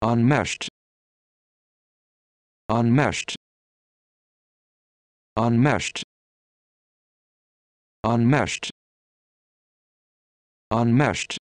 Unmeshed. Unmeshed. Unmeshed. Unmeshed. Unmeshed.